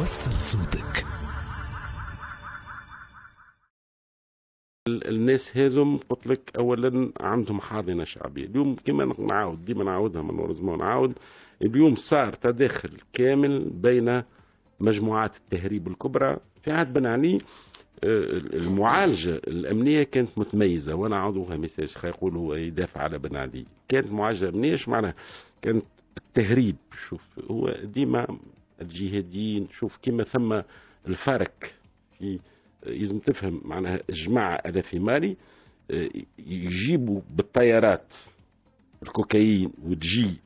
وسع صوتك الناس هذم قلت لك اولا عندهم حاضنه شعبيه اليوم كما نعاود ديما نعاودها من ورزمون نعاود اليوم صار تداخل كامل بين مجموعات التهريب الكبرى في عهد بن علي آه، المعالجة الأمنية كانت متميزة وأنا عضوها ميساج يقول هو يدافع على بن علي كانت معالجة أمنية شو معناها كانت التهريب شوف هو ديما الجهاديين شوف كما ثم الفرق لازم تفهم معناها الجماعة في مالي آه، يجيبوا بالطيارات الكوكايين وتجي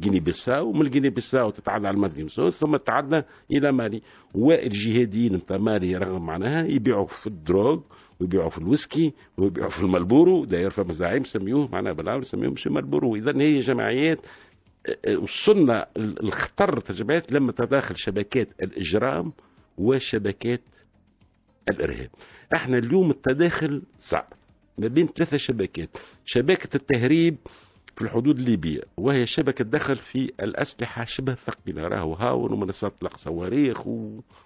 جيني بيساو من جيني بيساو تتعدى على المغرب ثم تتعدى الى مالي والجهاديين نتاع مالي رغم معناها يبيعوا في الدروغ ويبيعوا في الويسكي ويبيعوا في الملبورو داير فما زعيم سميوه معناها بالعربي سميوه مش ملبورو اذا هي جمعيات وصلنا الخطر تجمعات لما تداخل شبكات الاجرام وشبكات الارهاب احنا اليوم التداخل صعب ما بين ثلاثه شبكات شبكه التهريب في الحدود الليبية وهي شبكة دخل في الأسلحة شبه ثقيلة راهو هاون ومنصات لق صواريخ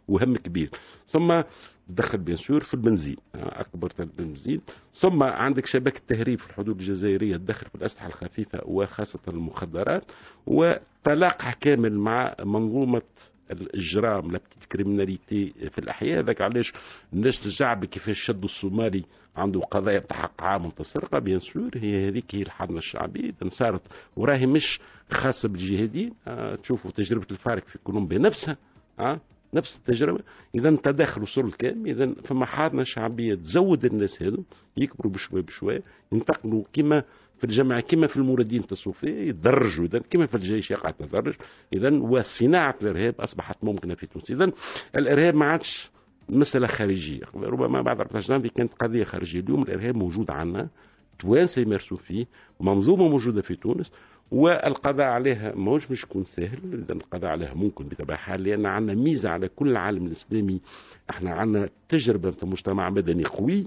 وهم كبير ثم تدخل بيان سور في البنزين آه، اكبر البنزين ثم عندك شبكه تهريب في الحدود الجزائريه تدخل في الاسلحه الخفيفه وخاصه المخدرات وتلاقح كامل مع منظومه الاجرام لا كريمناليتي في الاحياء هذاك علاش الناس الشعب كيفاش شدوا الصومالي عنده قضايا تاع حق عام وتسرقه سرقه بيان سور هي هذيك هي الحضنه الشعبيه صارت وراهي مش خاصه بالجهادين آه، تشوفوا تجربه الفارق في كولومبيا نفسها آه نفس التجربه اذا تداخل وصول الكلام اذا فما حاضنه شعبيه تزود الناس هذو يكبروا بشوي بشوي ينتقلوا كما في الجامعة كما في الموردين التصوفي إيه، يدرجوا إذا كما في الجيش يقع التدرج إذا وصناعة الإرهاب أصبحت ممكنة في تونس إذا الإرهاب ما عادش مسألة خارجية ربما بعد 14 جانفي كانت قضية خارجية اليوم الإرهاب موجود عندنا توانسة يمارسوا فيه منظومة موجودة في تونس والقضاء عليها ماهوش مش يكون سهل اذا القضاء عليها ممكن بطبيعه الحال لان عندنا ميزه على كل العالم الاسلامي احنا عندنا تجربه مجتمع مدني قوي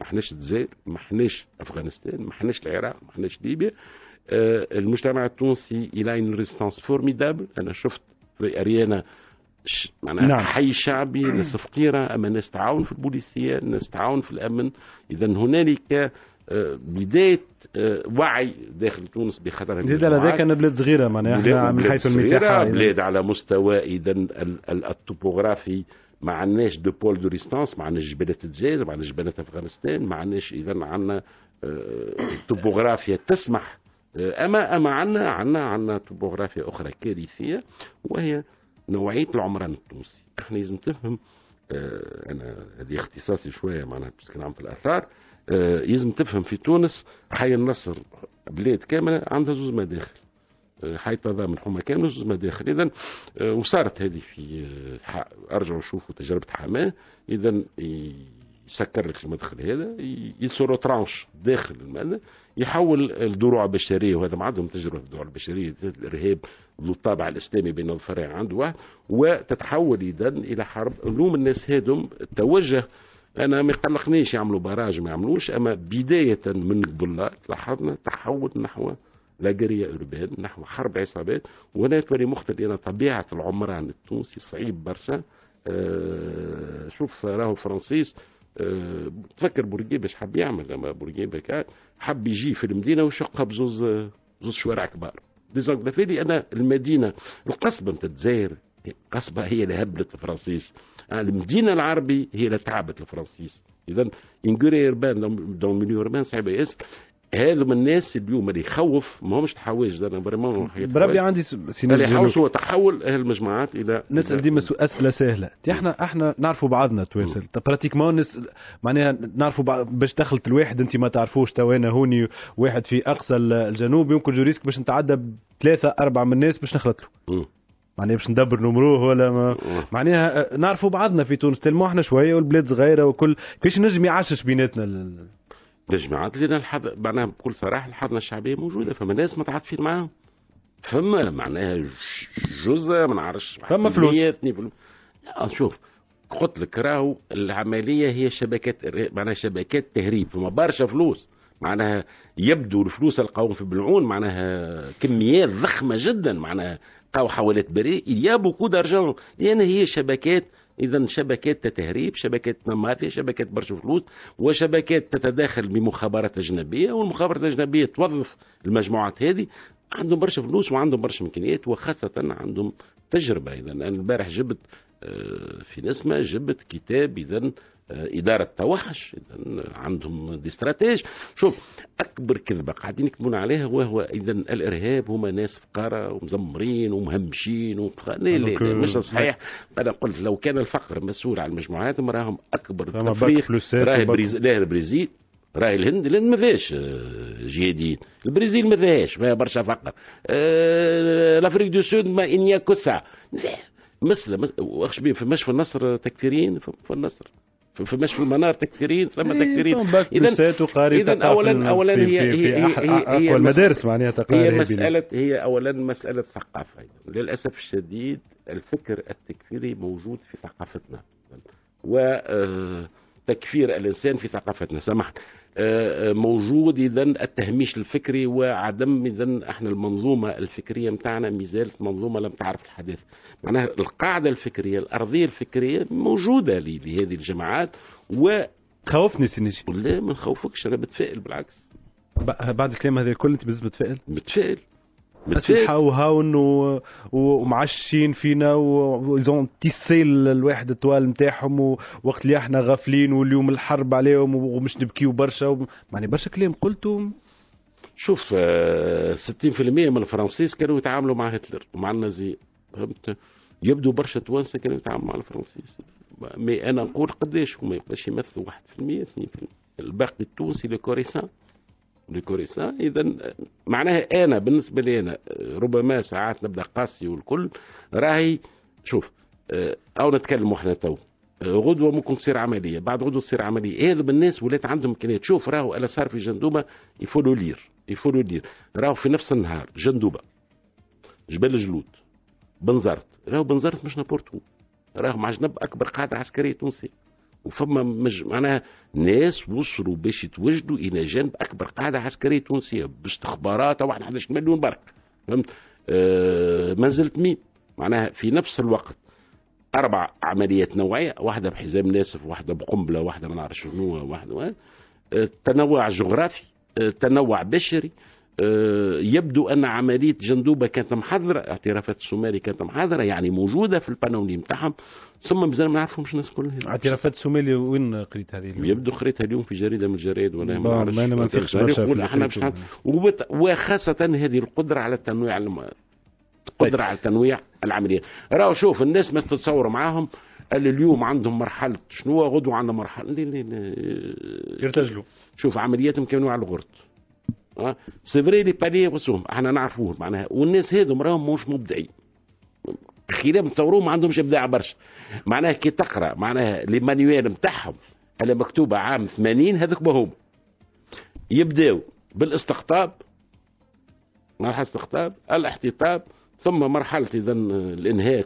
ما احناش الجزائر ما احناش افغانستان ما احناش العراق ما احناش ليبيا آه، المجتمع التونسي الى ان ريستانس فورميدابل انا شفت في اريانا ش... معناها نعم. حي شعبي نعم. ناس فقيره اما ناس تعاون في البوليسيه ناس تعاون في الامن اذا هنالك آه، بدايه آه، وعي داخل تونس بخطر زيد على ذاك ان بلاد صغيره معناها من حيث المساحه يعني. بلاد على مستوى اذا التوبوغرافي ما عندناش دو بول دو ريستانس ما عندناش جبالات الجزائر ما عندناش جبالات افغانستان ما عندناش اذا عندنا آه، توبوغرافيا تسمح آه، اما اما عندنا عندنا عندنا توبوغرافيا اخرى كارثيه وهي نوعيه العمران التونسي احنا لازم تفهم آه، انا هذه اختصاصي شويه معناها بس نعمل في الاثار لازم تفهم في تونس حي النصر بلاد كامله عندها زوز مداخل حيث كان جزء من مداخل اذا آه، وصارت هذه في آه، ارجع نشوفوا تجربه حماه اذا يسكر لك المدخل هذا يصير ترانش داخل المادة يحول الدروع البشريه وهذا ما عندهم تجربه الدروع البشريه الارهاب ذو الطابع الاسلامي بين الفرع عنده واحد وتتحول اذا الى حرب نلوم الناس هذم توجه انا ما يقلقنيش يعملوا براج ما يعملوش اما بدايه من قبل لاحظنا تحول نحو لا جري أربان نحو حرب عصابات ولا تولي مختلف لأن طبيعة العمران التونسي صعيب برشا آه، شوف راهو فرانسيس تفكر آه، بورقيبه باش حب يعمل لما بورقيبه كان حب يجي في المدينه ويشقها بزوز زوز شوارع كبار ديزونكلافي لان المدينه القصبه نتاع الجزائر القصبه هي اللي هبلت الفرنسيس المدينه العربي هي اللي تعبت الفرنسيس اذا انجوري اربان دون ميليو اربان صعيبه ياسر هذا من الناس اليوم اللي يخوف ما مش تحويج زرنا فريمون بربي عندي سيناريو اللي يحوش هو تحول اهل المجموعات الى نسال ديما اسئله سهله احنا احنا نعرفوا بعضنا توانسه براتيكمون نس... معناها نعرفوا بعض... باش دخلت الواحد انت ما تعرفوش تو هوني واحد في اقصى الجنوب يمكن جو ريسك باش نتعدى بثلاثه اربعه من الناس باش نخلط له معناها باش ندبر نمروه ولا ما معناها آه، نعرفوا بعضنا في تونس تلمو احنا شويه والبلاد صغيره وكل كيفاش نجم يعشش بيناتنا تجمعات لنا الحض... معناها بكل صراحه الحضنه الشعبيه موجوده فما ناس متعاطفين معاهم فما معناها جزء ما نعرفش فما فلوس شوف قلت لك راهو العمليه هي شبكات معناها شبكات تهريب فما برشا فلوس معناها يبدو الفلوس القوم في بلعون معناها كميات ضخمه جدا معناها قاو حوالات بري يا بوكو دارجون لان هي شبكات إذا شبكات تهريب شبكات مافيا شبكات برشا فلوس وشبكات تتداخل بمخابرات أجنبية والمخابرات الأجنبية توظف المجموعات هذه عندهم برشا فلوس وعندهم برشا امكانيات وخاصه عندهم تجربه اذا انا البارح جبت آه، في نسمه جبت كتاب اذا آه، إدارة توحش إذا عندهم دي استراتيج شوف أكبر كذبة قاعدين يكتبون عليها وهو إذا الإرهاب هما ناس فقراء ومزمرين ومهمشين لا, لا, مش صحيح أنا قلت لو كان الفقر مسؤول على المجموعات راهم أكبر تفريق راهي بريز... لا البرازيل راهي الهند الهند ما فيهاش آه، جهاديين البرازيل ما فيهاش فيها برشا فقر آه، لافريك دو سود ما انيا كسع مثل واخش مش في النصر تكفيرين في النصر فماش في المنار تكفيرين ثم تكفيرين اذا اذا اولا اولا هي هي في هي, هي المدارس معناها هي مساله هي اولا مساله ثقافه للاسف الشديد الفكر التكفيري موجود في ثقافتنا و آه، تكفير الانسان في ثقافتنا سمح آه، آه، موجود اذا التهميش الفكري وعدم اذا احنا المنظومه الفكريه نتاعنا مازالت منظومه لم تعرف الحديث معناها القاعده الفكريه الارضيه الفكريه موجوده لهذه الجماعات و خوفني سنجي لا ما نخوفكش انا بتفائل بالعكس بعد الكلام هذا الكل انت بالزبط متفائل؟ متفائل بس يحاوها انه ومعشين فينا وزون تيسي الواحد الطوال نتاعهم وقت اللي احنا غافلين واليوم الحرب عليهم ومش نبكيو برشا يعني برشا كلام قلته شوف 60% آه، من الفرنسيس كانوا يتعاملوا مع هتلر ومع النازيين فهمت يبدو برشا توانسه كانوا يتعاملوا مع الفرنسيس مي انا نقول قداش هما باش يمثلوا 1% 2% الباقي التونسي لو كوريسان لكوريسا آه، اذا معناها انا بالنسبه لي انا آه، ربما ساعات نبدا قاسي والكل راهي شوف آه، او نتكلم احنا تو غدوه ممكن تصير عمليه بعد غدوه تصير عمليه هذا الناس ولات عندهم كنية شوف راهو اللي صار في جندوبه يفولو لير يفولو لير راهو في نفس النهار جندوبه جبل جلود بنزرت راهو بنزرت مش نابورتو راهو مع جنب اكبر قاعده عسكريه تونسيه وفما مج... معناها ناس وصلوا باش يتوجدوا الى جنب اكبر قاعده عسكريه تونسيه باستخبارات او 11 مليون برك فهمت آه زلت مين معناها في نفس الوقت اربع عمليات نوعيه واحده بحزام ناسف واحده بقنبله واحده ما نعرفش شنو واحده آه، تنوع جغرافي، آه، تنوع بشري آه، يبدو ان عمليه جندوبه كانت محضره اعترافات السومالي كانت محضره يعني موجوده في البانوني نتاعهم ثم مازال ما نعرفهمش الناس كلها اعترافات السومالي وين قريت هذه اليوم؟ يبدو قريتها اليوم في جريده من الجرايد ولا ما نعرفش انا ما نثقش احنا وخاصه هذه القدره على التنويع الم... القدره طيب. على تنويع العمليه راهو شوف الناس ما تتصور معاهم اللي اليوم عندهم مرحله شنو غدوه عندهم مرحله يرتجلوا شوف عملياتهم كانوا على الغرط سيفري لي باليه وسوم احنا نعرفوه معناها والناس هذم راهم مش مبدعين خلاف تصوروا ما عندهمش ابداع برشا معناها كي تقرا معناها لي مانيوال نتاعهم اللي مكتوبه عام 80 هذوك ما هم يبداو بالاستقطاب مرحله الاستقطاب الاحتطاب ثم مرحلة إذا الإنهاك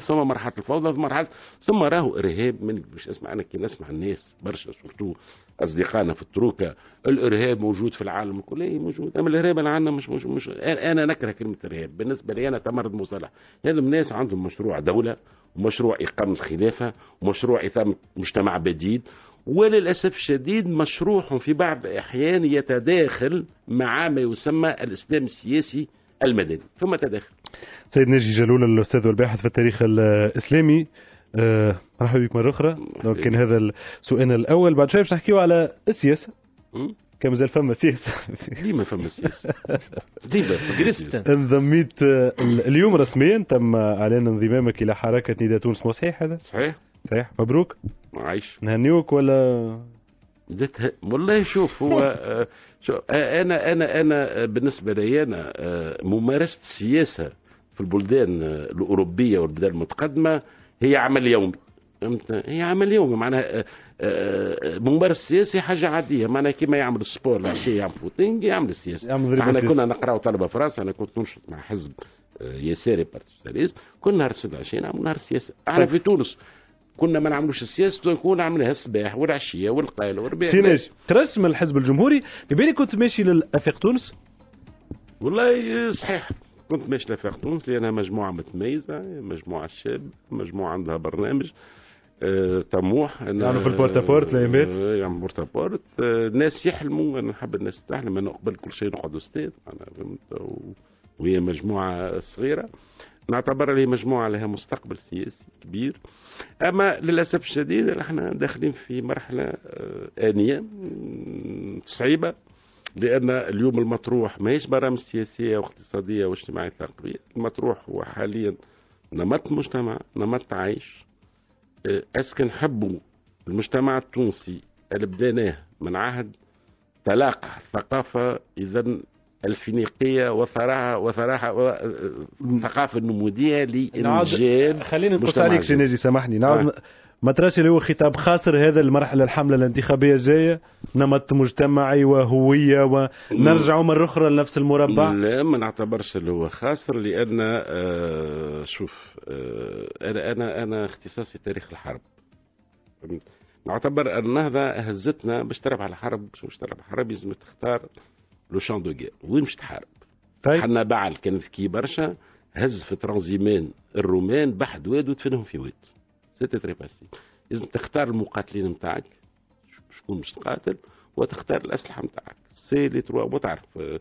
ثم مرحلة الفوضى ثم مرحلة ثم راهو إرهاب من مش أسمع أنا كي نسمع الناس برشا سورتو أصدقائنا في التروكة الإرهاب موجود في العالم الكل إي موجود أما الإرهاب اللي عندنا مش, مش مش أنا نكره كلمة إرهاب بالنسبة لي أنا تمرد مصالح هذا الناس عندهم مشروع دولة ومشروع إقامة خلافة ومشروع إقامة مجتمع بديل وللأسف الشديد مشروعهم في بعض الأحيان يتداخل مع ما يسمى الإسلام السياسي المدني ثم تداخل سيد ناجي جلول الاستاذ والباحث في التاريخ الاسلامي آه، مرحبا بك مره اخرى كان هذا السؤال الاول بعد شوي باش نحكيو على السياسه كان مازال فما سياسه ديما فما سياسه ديما انضميت آه، اليوم رسميا تم اعلان انضمامك الى حركه نداء تونس ما صحيح هذا؟ صحيح صحيح مبروك عايش نهنيوك ولا والله شوف هو آه، شوف آه، انا انا انا آه، بالنسبه لي انا ممارسه السياسه في البلدان الاوروبيه والبلدان المتقدمه هي عمل يومي هي عمل يومي معناها ممارس سياسي حاجه عاديه معناها كيما يعمل السبور العشيه يعمل فوتينج يعمل السياسه احنا كنا نقراو طلبه في فرنسا انا كنت ننشط مع حزب يساري بارتي كل نهار السبت عشرين نعمل نهار السياسه احنا طيب. في تونس كنا ما نعملوش السياسه نكون عملها الصباح والعشيه والقايله والربيع سيناج ترسم الحزب الجمهوري في بالي كنت ماشي للافاق تونس والله صحيح كنت ماشي لافاق تونس لانها مجموعه متميزه مجموعه شاب مجموعه عندها برنامج آه، طموح انا يعني في البورتا بورت الايامات آه، يعني بورتا بورت آه، الناس يحلموا انا نحب الناس تحلم انا قبل كل شيء نقعدوا استاذ انا فهمت وهي مجموعه صغيره نعتبر عليه مجموعة لها مستقبل سياسي كبير أما للأسف الشديد نحن داخلين في مرحلة آه، آنية صعيبة لأن اليوم المطروح ماهيش برامج سياسية واقتصادية واجتماعية ثقافية المطروح هو حاليا نمط مجتمع نمط عيش آه، أسكن حبه المجتمع التونسي اللي بديناه من عهد تلاقح الثقافة إذا الفينيقية وثراها وثراها الثقافة النمودية للرجال خليني نقص عليك سي ناجي سامحني نعم ما تراش اللي هو خطاب خاسر هذا المرحلة الحملة الانتخابية الجاية نمط مجتمعي وهوية ونرجع مرة أخرى لنفس المربع لا ما نعتبرش اللي هو خاسر لأن آه شوف آه أنا أنا أنا اختصاصي تاريخ الحرب نعتبر النهضة هزتنا باش تلعب على الحرب باش تلعب على الحرب لازم تختار لو شان دو غير وين باش تحارب طيب حنا بعل كان ذكي برشا هز في ترانزيمان الرومان بحد واد ودفنهم في واد سيتي تري باسيل لازم تختار المقاتلين نتاعك شكون باش تقاتل وتختار الاسلحه نتاعك سي لي تروا ما تعرف آه،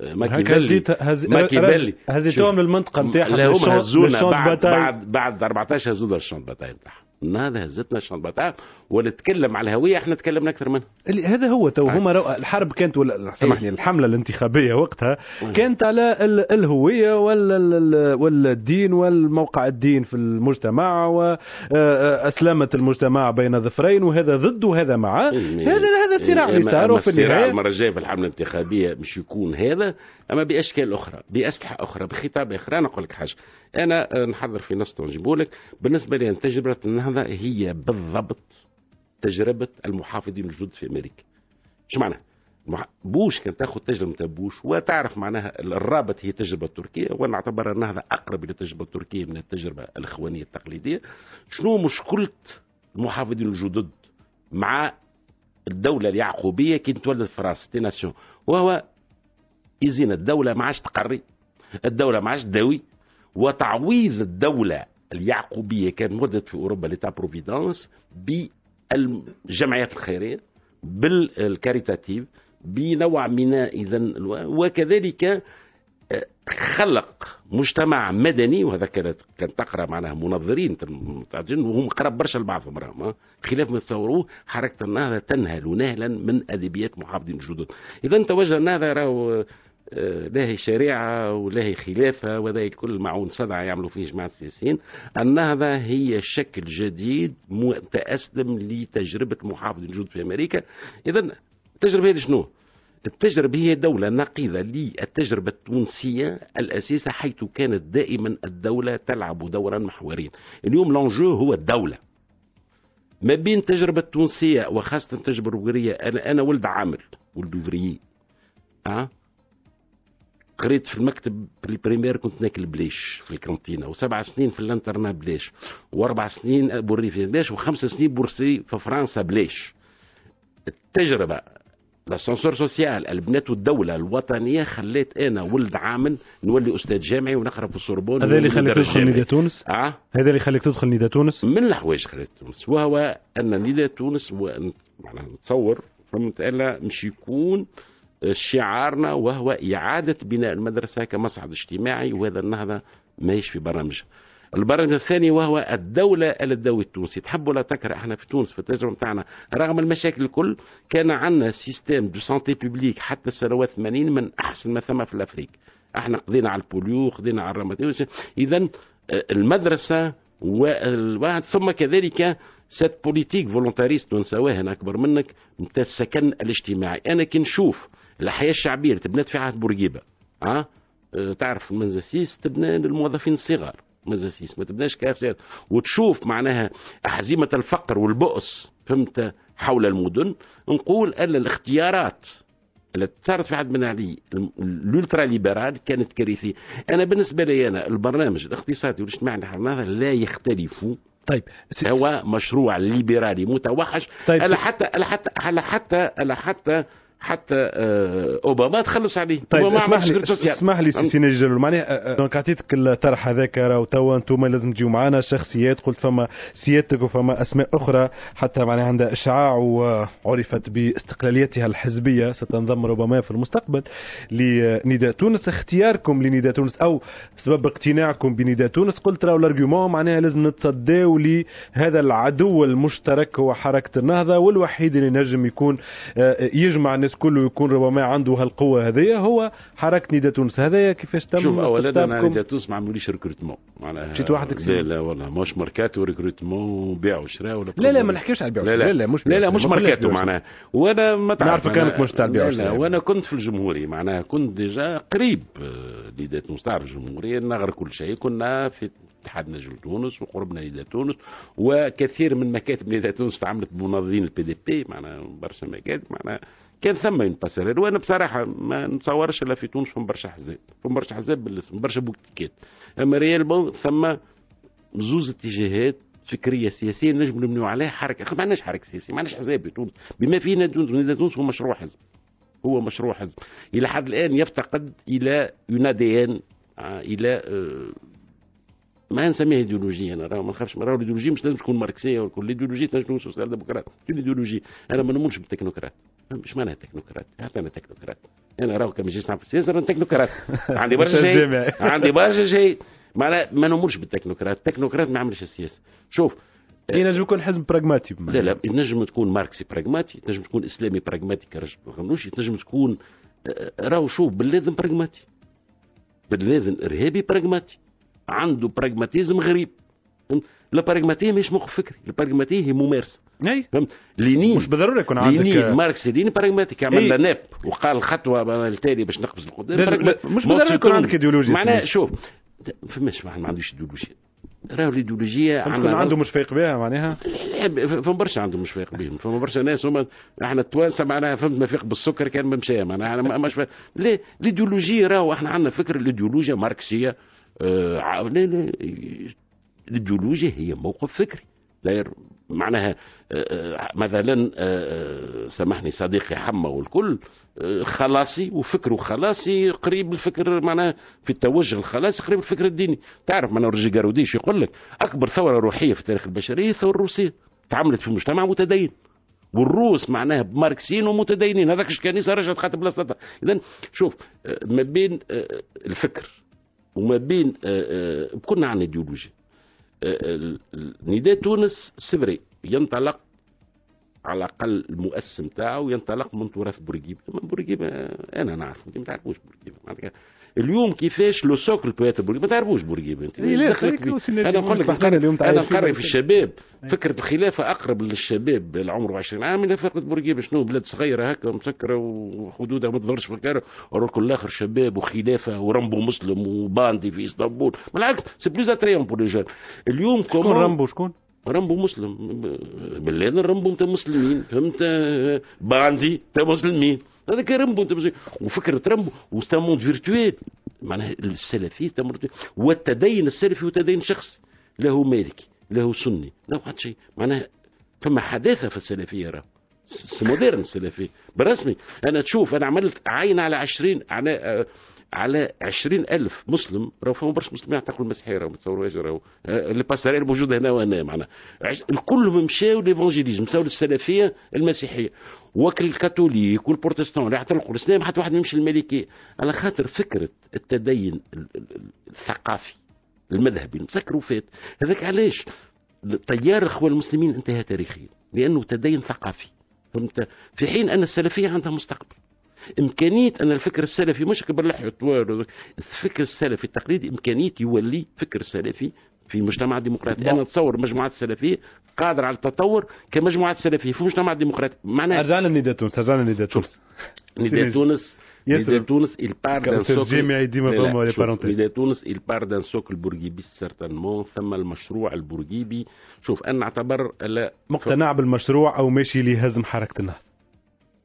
آه، ماكيفيلي ماكيفيلي هزيتهم للمنطقه نتاعهم لا هما هزونا بعد بعد 14 هزونا الشان باتاي نتاعهم النهارده هزتنا الشنطه ولا تكلم على الهويه احنا تكلمنا اكثر منها هذا هو تو هما رو... الحرب كانت ولا سامحني إيه. الحمله الانتخابيه وقتها كانت على ال... الهويه ولا ال... والدين والموقع الدين في المجتمع وأسلامة آه، آه، المجتمع بين ظفرين وهذا ضد وهذا مع إيه. هذا هذا صراع اللي صار في النهايه المره الجايه في الحمله الانتخابيه مش يكون هذا اما باشكال اخرى باسلحه اخرى بخطاب اخرى انا نقول لك حاجه انا آه، نحضر في نص لك بالنسبه لي تجربه النهضه هذا هي بالضبط تجربه المحافظين الجدد في امريكا شو معناها بوش كان تاخذ تجربه بوش وتعرف معناها الرابط هي تجربه تركيه اعتبر ان هذا اقرب للتجربه التركيه من التجربه الاخوانيه التقليديه شنو مشكله المحافظين الجدد مع الدوله اليعقوبيه كي تولد فرنسا تي ناسيون وهو يزين الدوله ما عادش تقري الدوله ما عادش تداوي وتعويض الدوله اليعقوبيه كان وردت في اوروبا لتا بروفيدونس بالجمعيات الخيريه بالكاريتاتيف بنوع من اذا وكذلك آه، خلق مجتمع مدني وهذا كانت كان تقرا معناها منظرين وهم قرب برشا لبعضهم راهم آه. خلاف ما تصوروه حركه النهضه تنهل نهلا من ادبيات محافظين الجدد اذا توجه النهضه راهو آه، آه، لا هي شريعة ولا هي خلافة ولا كل معون صدعة يعملوا فيه جماعة السياسيين النهضة هي شكل جديد متأسلم لتجربة محافظ الجود في أمريكا إذا التجربة هذه شنو؟ التجربة هي دولة نقيضة للتجربة التونسية الأساسة حيث كانت دائما الدولة تلعب دورا محوريا اليوم لونجو هو الدولة ما بين التجربة التونسية وخاصة التجربة الوغرية أنا أنا ولد عامر ولد وغريي أه؟ قريت في المكتب البريمير كنت ناكل بليش في الكانتينا وسبع سنين في الانترنا بليش واربع سنين بوريفي بليش وخمس سنين بورسي في فرنسا بليش التجربه لاسانسور سوسيال البنات والدولة الوطنية خليت أنا ولد عامل نولي أستاذ جامعي ونقرأ في السوربون هذا اللي خليك تدخل نيدا تونس؟ أه؟ هذا اللي خليك تدخل نيدا تونس؟ من الحوايج خليت تونس وهو أن نيدا تونس معناها نتصور فهمت ألا مش يكون آه شعارنا وهو إعادة بناء المدرسة كمصعد اجتماعي وهذا النهضة ماهيش في برامجها البرنامج الثاني وهو الدولة الدوي التونسي تحب ولا تكره احنا في تونس في التجربة نتاعنا رغم المشاكل الكل كان عندنا سيستيم دو سانتي بيبليك حتى السنوات 80 من أحسن ما ثم في الأفريق احنا قضينا على البوليو قضينا على الرماتيوس إذا المدرسة والواحد ثم كذلك سات بوليتيك فولونتاريست ونساوها انا اكبر منك نتاع السكن الاجتماعي انا كي نشوف الحياه الشعبيه اللي تبنات في عهد بورقيبه اه تعرف المنزاسيس تبنى للموظفين الصغار مزاسيس ما تبناش كافيات وتشوف معناها أحزمة الفقر والبؤس فهمت حول المدن نقول أن الاختيارات التي صارت في عهد بن علي الالترا ليبرال كانت كارثيه انا بالنسبه لي انا البرنامج الاقتصادي والاجتماعي اللي لا يختلف طيب هو مشروع ليبرالي متوحش طيب على حتى على حتى على حتى على حتى حتى آه، اوباما تخلص عليه طيب ما اسمح لي اسمح لي سي نجي جلول معناها آه، دونك عطيتك الطرح هذاك راهو توا انتم لازم تجيو معنا شخصيات قلت فما سيادتك وفما اسماء اخرى حتى معناها عندها اشعاع وعرفت باستقلاليتها الحزبيه ستنضم ربما في المستقبل لنداء تونس اختياركم لنداء تونس او سبب اقتناعكم بنداء تونس قلت راهو الارجيومون معناها لازم نتصداو لهذا العدو المشترك هو حركه النهضه والوحيد اللي نجم يكون آه، يجمع الناس الناس كله يكون ربما عنده هالقوه هذه هو حركه نداء تونس هذايا كيفاش تم شوف اولا انا نداء تونس ما عملوليش ريكروتمون معناها مشيت وحدك لا لا والله مش ماركاتو ريكروتمون بيع وشراء ولا لا لا ما نحكيش على البيع لا لا, لا مش لا لا مش ماركاتو معناها وانا ما تعرف كانك مش تاع البيع وشراء وانا كنت في الجمهوري معناها كنت ديجا قريب آه، نداء تونس تعرف الجمهوريه نغر كل شيء كنا في اتحاد نجم تونس وقربنا نداء تونس وكثير من مكاتب نداء تونس تعاملت بمناضلين البي دي بي معناها برشا مكاتب معناها كان ثم ينبسر وانا بصراحه ما نتصورش الا في تونس فم برشا حزاب فم برشا حزاب بالاسم برشا بوكتيكات اما ريال بون ثم زوز اتجاهات فكريه سياسيه نجم نبنيو عليها حركه ما عندناش حركه سياسيه ما عندناش حزاب تونس بما فينا تونس تونس هو مشروع حزب هو مشروع حزب الى حد الان يفتقد الى اون ان آه، الى آه، ما نسميها ايديولوجيا انا راه ما نخافش راه الايديولوجيا مش لازم تكون ماركسيه ولا كل الايديولوجيا تنجم تكون سوسيال ديمقراط ايديولوجيا انا ما نؤمنش بالتكنوقراط مش معناها هات اعطينا تكنوكرات انا راهو كان جيت نعرف في السياسه انا تكنوكرات عندي برشا شيء عندي برشا شيء معناها ما نمرش بالتكنوقراط التكنوقراط ما عملش السياسه شوف آه، ينجم يكون حزب براغماتي لا لا ينجم تكون ماركسي براغماتي تنجم تكون اسلامي براغماتي كرجل ما تنجم تكون آه، راهو شوف باللازم براغماتي باللازم ارهابي براغماتي عنده براغماتيزم غريب البراغماتيه مش موقف فكري البراغماتيه هي ممارسه اي فهمت لينين مش بالضروره يكون عندك لينين ماركس لينين براغماتيك عمل أيه؟ ناب وقال خطوه التالي باش نقفز القدام مش بالضروره يكون عندك ايديولوجيا معناها شوف فماش واحد ما عندوش ايديولوجيا راهو الايديولوجيا عندنا عنده مش فايق بها معناها؟ فما برشا عنده مش فايق بهم، فما برشا ناس هما احنا التوانسه معناها فهمت ما فيق بالسكر كان ما مشى معناها انا مش لا الايديولوجيا راهو احنا عندنا فكر الايديولوجيا ماركسيه آه لا لا الايديولوجيا هي موقف فكري داير معناها آه، آه، مثلا آه، سامحني صديقي حما والكل خلاصي وفكره خلاصي قريب الفكر معناها في التوجه الخلاصي قريب الفكر الديني تعرف معناها رجي جاروديش يقول لك اكبر ثوره روحيه في تاريخ البشريه الثوره الروسيه تعملت في مجتمع متدين والروس معناها ماركسيين ومتدينين هذاك الكنيسه رجعت خاطر بلاصتها اذا شوف ما بين الفكر وما بين كنا عن ايديولوجيا آه، نداء تونس سبري ينطلق على الاقل المؤسس نتاعو ينطلق من تراث بورقيبه، بورقيبه انا نعرف انت ما تعرفوش بورقيبه اليوم كيفاش لو سوكل بو بورقيبه ما تعرفوش بورقيبه إيه، انت انا نقول لك انا نقري في الشباب إيه. فكره الخلافه اقرب للشباب اللي عمره 20 عام من فكره بورقيبه شنو بلاد صغيره هكا مسكره وخدودها ما تظهرش في الكار الكل الاخر شباب وخلافه ورامبو مسلم وباندي في اسطنبول بالعكس سي بلوز اتريون بور لي جون اليوم كومون رامبو شكون؟ رامبو مسلم بلاد رامبو نتاع مسلمين فهمت باندي نتاع مسلمين هذاك رامبو نتاع مسلمين وفكره رامبو وستا موند فيرتويل معناها السلفي والتدين السلفي وتدين شخصي له مالكي له سني لا حتى شيء معناها ثم حداثه في السلفيه راه مودرن السلفيه برسمي انا تشوف انا عملت عين على عشرين على على 20000 مسلم راهو فما برشا مسلمين يعتقلوا المسيحيه راهو ما تصوروهاش راهو لي باساريل موجوده هنا وهنا معناها الكل مشاو ليفونجيليزم مشاو للسلفيه المسيحيه وكل الكاثوليك والبروتستان اللي يعترقوا الاسلام حتى واحد يمشي للملكيه على خاطر فكره التدين الثقافي المذهبي مسكر وفات هذاك علاش تيار الاخوه المسلمين انتهى تاريخيا لانه تدين ثقافي فهمت في حين ان السلفيه عندها مستقبل امكانيه ان الفكر السلفي مش كبر طوال الفكر السلفي التقليدي امكانيه يولي فكر السلفي في مجتمع ديمقراطي انا اتصور مجموعات سلفيه قادره على التطور كمجموعات سلفيه في مجتمع ديمقراطي معناها رجعنا لنداء تونس رجعنا لنداء تونس نداء تونس نداء تونس il part d'un socle ديما فما نداء تونس il part d'un socle bourguibiste certainement ثم المشروع البورقيبي شوف انا اعتبر مقتنع بالمشروع او ماشي لهزم حركه النهضه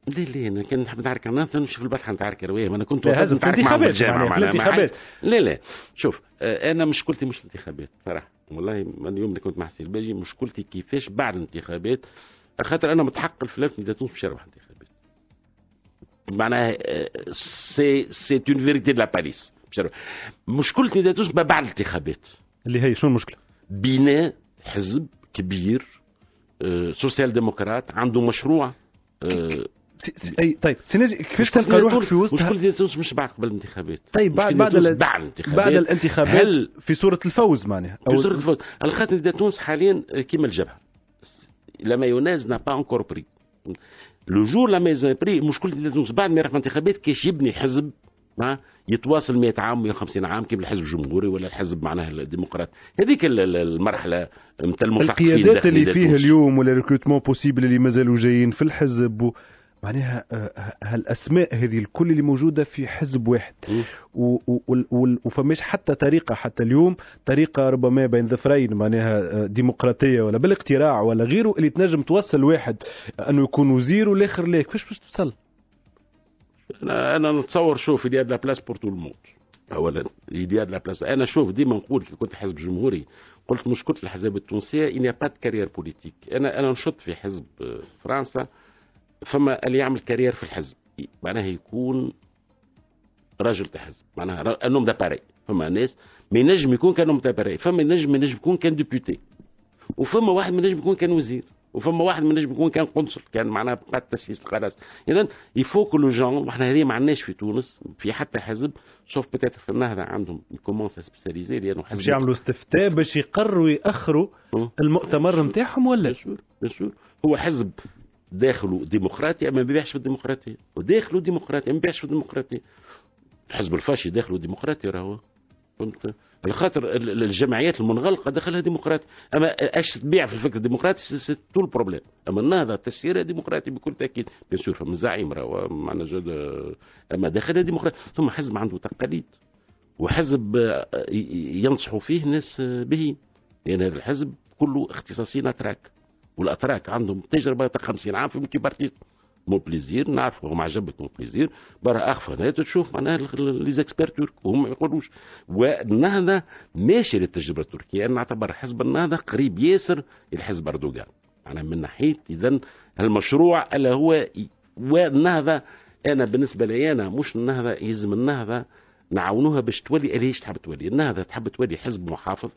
لا لا انا كان نحب نتعارك انا نمشي في البطحه نتعارك الكرويه انا كنت لازم نتعارك مع الانتخابات لا لا شوف آه، انا مشكلتي مش الانتخابات صراحه والله من اليوم اللي كنت مع السي الباجي مشكلتي كيفاش بعد الانتخابات خاطر انا متحقق الفلان في تونس باش يربح الانتخابات معناها آه، سي سي اون فيريتي دو لا باريس مشكلتي نداء تونس ما بعد الانتخابات اللي هي شنو المشكله؟ بناء حزب كبير آه، سوسيال ديمقراط عنده مشروع اي طيب سينيزي كيفاش تلقى روحك في وسط شكون اللي تونس مش بعد قبل الانتخابات طيب بعد بعد الانتخابات بعد الانتخابات هل في صوره الفوز معناها في صوره الفوز على خاطر تونس حاليا كيما الجبهه لا مايونيز نا با انكور بري لو جور لا مايونيز بري مشكل تونس بعد ما يروح الانتخابات كيش يبني حزب يتواصل 100 عام 150 عام كيف الحزب الجمهوري ولا الحزب معناها الديمقراطي هذيك المرحله نتاع المثقفين القيادات اللي فيه اليوم ولا ريكروتمون بوسيبل اللي مازالوا جايين في الحزب و... معناها آه، هالاسماء هذه الكل اللي موجوده في حزب واحد وفماش حتى طريقه حتى اليوم طريقه ربما بين ظفرين معناها آه، ديمقراطيه ولا بالاقتراع ولا غيره اللي تنجم توصل واحد انه يكون وزير والاخر لا كيفاش باش توصل؟ انا انا نتصور شوف اللي لا بلاس بور تو الموت اولا يدير لا بلاس انا شوف ديما نقول كي كنت حزب جمهوري قلت مشكله الحزب التونسيه ان با كارير بوليتيك انا انا نشط في حزب آه، فرنسا فما اللي يعمل كارير في الحزب معناها يكون رجل تحزب معناها انهم داباري فما ناس ما ينجم يكون كان دا داباري فما ينجم ينجم يكون كان ديبيوتي وفما واحد ما ينجم يكون كان وزير وفما واحد ما ينجم يكون كان قنصل كان معناها بعد تاسيس القراص اذا يفو لو جون وحنا هذه ما عندناش في تونس في حتى حزب سوف بتاتر في النهضه عندهم كومون سبيساليزي لانه حزب باش يعملوا استفتاء باش يقرروا ياخروا أه. المؤتمر نتاعهم ولا؟ بشور بشور هو حزب داخله ديمقراطي اما ما بيبيعش في الديمقراطيه وداخله ديمقراطي ما بيبيعش في الديمقراطيه الحزب الفاشي داخله ديمقراطي راهو فهمت على خاطر الجمعيات المنغلقه دخلها ديمقراطي اما اش تبيع في الفكر الديمقراطي تو البروبليم اما النهضه التسيير ديمقراطي بكل تاكيد بيان سور فما زعيم راهو معنا جد اما داخلها ديمقراطي ثم حزب عنده تقاليد وحزب آه، ينصحوا فيه ناس آه، به لان يعني هذا الحزب كله اختصاصي اتراك والاتراك عندهم تجربه تاع 50 عام في ملتي بارتيست مون بليزير نعرفوا هم عجبك مون بليزير برا اخفى هنا تشوف معناها لي زيكسبير ترك وهم ما يقولوش والنهضه ماشي للتجربه التركيه انا نعتبر حزب النهضه قريب ياسر لحزب اردوغان معناها من ناحيه اذا المشروع الا هو والنهضه انا بالنسبه لي انا مش النهضه يلزم النهضه نعاونوها باش تولي اللي تحب تولي النهضه تحب تولي حزب محافظ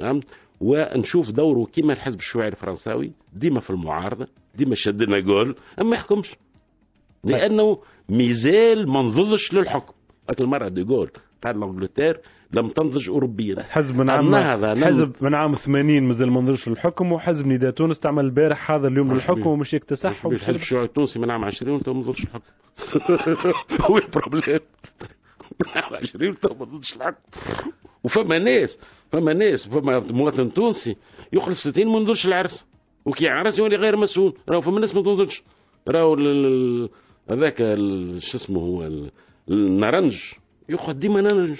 نعم ونشوف دوره كما الحزب الشيوعي الفرنساوي ديما في المعارضه ديما شدنا جول ما يحكمش لانه مازال ما نضجش للحكم المره جول تاع لانجلتير لم تنضج اوروبيا حزب من نعم، عام نعم. حزب من عام 80 مازال ما نضجش للحكم وحزب نداء تونس تعمل البارح هذا اليوم للحكم ومش يكتسح الحزب الشيوعي التونسي من عام 20 وانت ما نضجش للحكم هو البروبليم 20 ضدش الحق وفما ناس فما ناس فما مواطن تونسي يخلص 60 ما ينظرش العرس وكي عرس يولي غير مسؤول راهو فما ناس ما تنظرش راهو هذاك شو اسمه هو النرنج يقعد ديما نرنج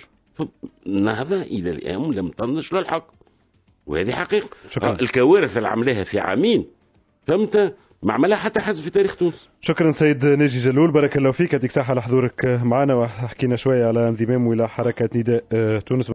النهضة إلى الآن لم تنضج للحق وهذه حقيقة الكوارث اللي عملها في عامين فهمت ما عملها حتى حزب في تاريخ تونس شكرا سيد ناجي جلول بارك الله فيك يعطيك صحه لحضورك معنا وحكينا شويه على انضمام الى حركه نداء آه، تونس